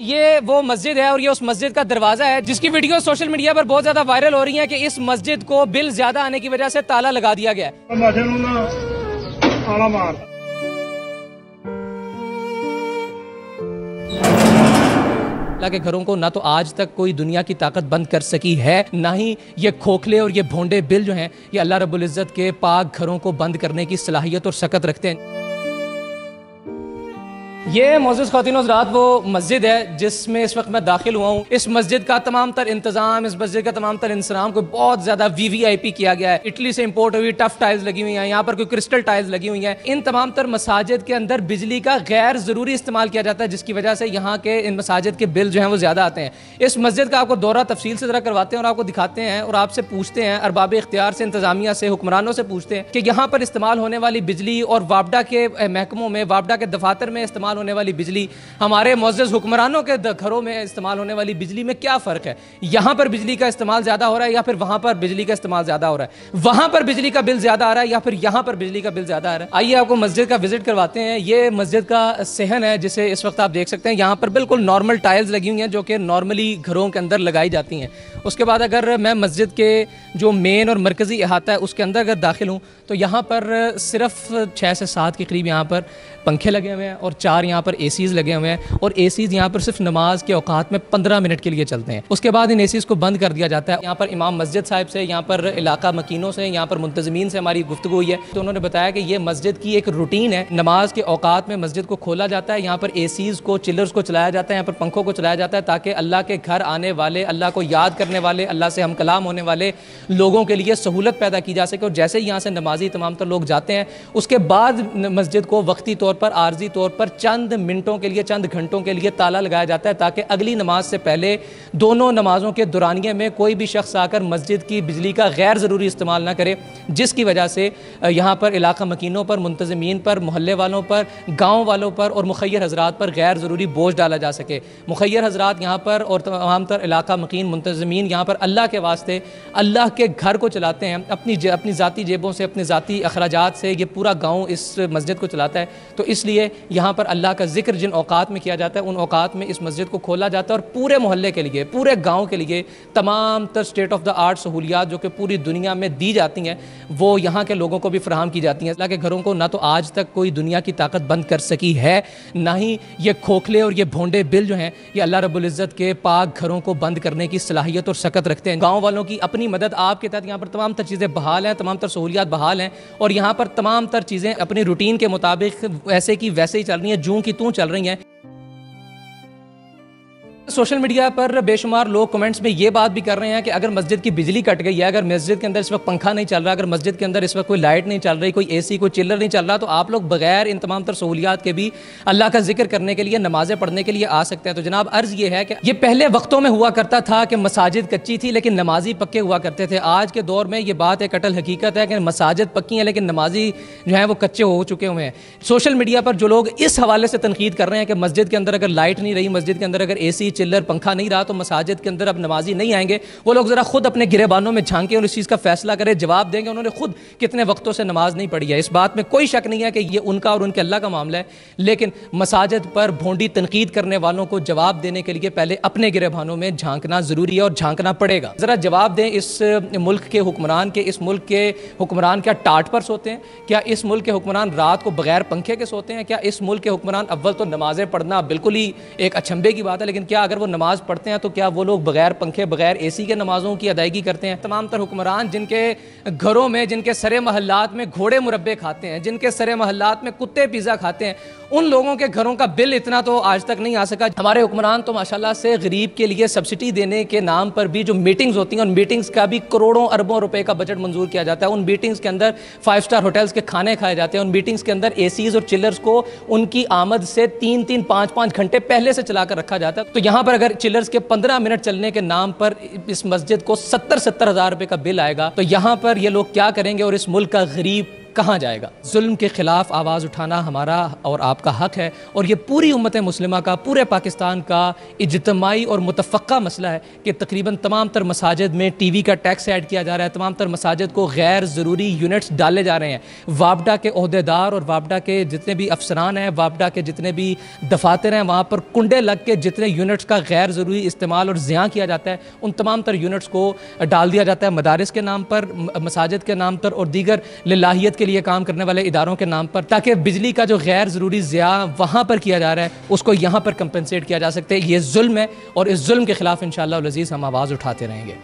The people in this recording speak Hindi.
ये वो मस्जिद है और ये उस मस्जिद का दरवाज़ा है जिसकी वीडियो सोशल मीडिया पर बहुत ज़्यादा वायरल हो रही है कि इस मस्जिद को बिल ज़्यादा आने की वजह से ताला लगा दिया गया के घरों को ना तो आज तक कोई दुनिया की ताकत बंद कर सकी है ना ही ये खोखले और ये भोंडे बिल जो हैं ये अल्लाह रबुल्ज़त के पाक घरों को बंद करने की सलाहियत और सकत रखते हैं ये मोज़ खातिन रात वो मस्जिद है जिसमें इस वक्त मैं दाखिल हुआ हूँ इस मस्जिद का तमाम तर इंतजाम इस मस्जिद का तमाम तर इंसराम को बहुत ज़्यादा वी वी आई पी किया गया है इटली से इम्पोर्ट हुई टफ टाइल्स लगी हुई हैं यहाँ पर कोई क्रिस्टल टाइल्स लगी हुई हैं इन तमाम तर मसाजिद के अंदर बिजली का गैर ज़रूरी इस्तेमाल किया जाता है जिसकी वजह से यहाँ के इन मसाजिद के बिल जो है वो ज़्यादा आते हैं इस मस्जिद का आपको दौरा तफसील से ज़रा करवाते हैं और आपको दिखाते हैं और आपसे पूछते हैं अरबाब इख्तियार से इंतजामिया से हुक्मरानों से पूछते हैं कि यहाँ पर इस्तेमाल होने वाली बिजली और वापडा के महकमों में वापडा के दफातर में इस्तेमाल होने वाली बिजली हमारे मोजेज हुक्मरानों के घरों में इस्तेमाल होने वाली बिजली में क्या फ़र्क है यहाँ पर बिजली का इस्तेमाल ज़्यादा हो रहा है या फिर वहाँ पर बिजली का इस्तेमाल ज़्यादा हो रहा है वहाँ पर बिजली का बिल ज़्यादा आ रहा है या फिर यहाँ पर बिजली का बिल ज़्यादा आ रहा है आइए आपको मस्जिद का विजिट करवाते हैं ये मस्जिद का सहन है जिसे इस वक्त आप देख सकते हैं यहाँ पर बिल्कुल नॉर्मल टाइल्स लगी हुई हैं जो कि नॉर्मली घरों के अंदर लगाई जाती हैं उसके बाद अगर मैं मस्जिद के जो मेन और मरकज़ी अहाता है उसके अंदर अगर दाखिल हूँ तो यहाँ पर सिर्फ छः से सात के करीब यहाँ पर पंखे लगे हुए हैं और चार यहाँ यहाँ पर ए लगे हुए हैं और ए सीज़ यहाँ पर सिर्फ नमाज के औकात में पंद्रह मिनट के लिए चलते हैं उसके बाद इन ए को बंद कर दिया जाता है यहाँ पर इमाम मस्जिद साहब से यहाँ पर इलाका मकीनों से यहाँ पर मुंतजमीन से हमारी गुफ्तु हुई है तो उन्होंने बताया कि ये मस्जिद की एक रूटीन है नमाज के औकात में मस्जिद को खोला जाता है यहाँ पर ए को चिलर्स को चलाया जाता है यहाँ पर पंखों को चलाया जाता है ताकि अल्लाह के घर आने वाले अल्लाह को याद करने वाले अल्लाह से हम कलाम होने वाले लोगों के लिए सहूलत पैदा की जा सके और जैसे ही यहाँ से नमाजी तमाम तर लोग जाते हैं उसके बाद मस्जिद को वक्ती तौर पर आर्जी तौर पर चंद चंद मिनटों के लिए चंद घंटों के लिए ताला लगाया जाता है ताकि अगली नमाज से पहले दोनों नमाजों के दौरानिए में कोई भी शख्स आकर मस्जिद की बिजली का गैर ज़रूरी इस्तेमाल ना करे जिसकी वजह से यहाँ पर इलाका मकीनों पर मुंतजमीन पर मोहल्ले वालों पर गाँव वालों पर और मुखैर हजरात पर गैर ज़रूरी बोझ डाला जा सके मुखैर हजरात यहाँ पर और तमाम तर इलाका मकीन मुंतजमीन यहाँ पर अल्लाह के वास्ते अल्लाह के घर को चलाते हैं अपनी जे, अपनी ज़ाती जेबों से अपने ज़ाती अखराज से ये पूरा गाँव इस मस्जिद को चलाता है तो इसलिए यहाँ पर अल्लाह अल्लाह का जिक्र जिन औकात में किया जाता है उन औकात में इस मस्जिद को खोला जाता है और पूरे मोहल्ले के लिए पूरे गाँव के लिए तमाम तर स्टेट ऑफ द आर्ट सहूलियात जो कि पूरी दुनिया में दी जाती हैं वो यहाँ के लोगों को भी फ्राहम की जाती हैं अल्लाह के घरों को ना तो आज तक कोई दुनिया की ताकत बंद कर सकी है ना ही ये खोखले और ये भोंडे बिल जो हैं ये अल्लाह रबुल्ज़त के पाक घरों को बंद करने की सलाहियत और सकत रखते हैं गाँव वालों की अपनी मदद आपके तहत यहाँ पर तमाम तर चीज़ें बहाल हैं तमाम तर सहूलियात बहाल हैं और यहाँ पर तमाम तर चीज़ें अपनी रूटीन के मुताबिक ऐसे की वैसे ही चल रही हैं जो यूं कि तू चल रही है सोशल मीडिया पर बेशुमार लोग कमेंट्स में ये बात भी कर रहे हैं कि अगर मस्जिद की बिजली कट गई है अगर मस्जिद के अंदर इस वक्त पंखा नहीं चल रहा अगर मस्जिद के अंदर इस वक्त कोई लाइट नहीं चल रही कोई एसी कोई चिल्लर नहीं चल रहा तो आप लोग बगैर इन तमाम तर सहूलियात के भी अल्लाह का जिक्र करने के लिए नमाजें पढ़ने के लिए आ सकते हैं तो जनाब अर्ज़ ये है कि ये पहले वक्तों में हुआ करता था कि मसाजिद कच्ची थी लेकिन नमाजी पक्के हुआ करते थे आज के दौर में ये बात एक अटल हकीकत है कि मसाजिद पक्की हैं लेकिन नमाजी जो है वो कच्चे हो चुके हुए हैं सोशल मीडिया पर जो लोग इस हवाले से तनकीद कर रहे हैं कि मस्जिद के अंदर अगर लाइट नहीं रही मस्जिद के अंदर अगर ए सी चिल्लर पंखा नहीं रहा तो मसाजिद के अंदर अब नमाजी नहीं आएंगे वो लोग ज़रा खुद अपने गिरेबानों में झांकें और इस चीज़ का फैसला करें जवाब देंगे उन्होंने खुद कितने वक्तों से नमाज नहीं पढ़ी है इस बात में कोई शक नहीं है कि ये उनका और उनके अल्लाह का मामला है लेकिन मसाजिद पर भोंडी तनकीद करने वालों को जवाब देने के लिए पहले अपने गिरेबानों में झांकना ज़रूरी है और झांकना पड़ेगा ज़रा जवाब दें इस मुल्क के हुक्मरान के इस मुल्क के हुक्मरान क्या टाट पर सोते हैं क्या इस मुल्क के हुक्मरान रात को बगैर पंखे के सोते हैं क्या इस मुल्क के हुक्मरान अव्वल तो नमाजें पढ़ना बिल्कुल ही एक अचंभे की बात है लेकिन क्या अगर वो नमाज पढ़ते हैं तो क्या वो लोग बगैर पंखे बगैर ए सी के नमाजों की अदायगी करते हैं तमाम तर हुक्मरान जिनके घरों में जिनके सरे महल्लात में घोड़े मुरबे खाते हैं जिनके सरे महल्लात में कुत्ते पिज़्ज़ा खाते हैं उन लोगों के घरों का बिल इतना तो आज तक नहीं आ सका हमारे हुक्मरान तो माशाल्लाह से गरीब के लिए सब्सिडी देने के नाम पर भी जो मीटिंग्स होती हैं उन मीटिंग्स का भी करोड़ों अरबों रुपए का बजट मंजूर किया जाता है उन मीटिंग्स के अंदर फाइव स्टार होटल्स के खाने खाए जाते हैं उन मीटिंग्स के अंदर ए और चिलर्स को उनकी आमद से तीन तीन पाँच पाँच घंटे पहले से चला कर रखा जाता है तो यहाँ यहाँ पर अगर चिलर्स के पंद्रह मिनट चलने के नाम पर इस मस्जिद को सत्तर सत्तर हजार रुपए का बिल आएगा तो यहाँ पर ये लोग क्या करेंगे और इस मुल्क का गरीब कहाँ जाएगा जुल्म के ख़िलाफ़ आवाज़ उठाना हमारा और आपका हक है और ये पूरी उम्मत मुस्लिमा का पूरे पाकिस्तान का इजतमाही और मुतफ़ा मसला है कि तकरीबन तमाम तर मसाजिद में टी वी का टैक्स ऐड किया जा रहा है तमाम तर मसाजिद को गैर ज़रूरी यूनिट्स डाले जा रहे हैं वापडा के अहदेदार और वापडा के जितने भी अफसरान हैं वापडा के जितने भी दफातर हैं वहाँ पर कुंडे लग के जितने यूनिट्स का गैर ज़रूरी इस्तेमाल और ज़ियाँ किया जाता है उन तमाम तर यूनिट्स को डाल दिया जाता है मदारस के नाम पर मसाजिद के नाम पर और दीगर लाहीत के के लिए काम करने वाले इदारों के नाम पर ताकि बिजली का जो गैर ज़रूरी ज़िया वहाँ पर किया जा रहा है उसको यहाँ पर कंपनसेट किया जा सकते ये जुल्म है और इस जुल्म के ख़िलाफ़ इन शजीज़ हम आवाज़ उठाते रहेंगे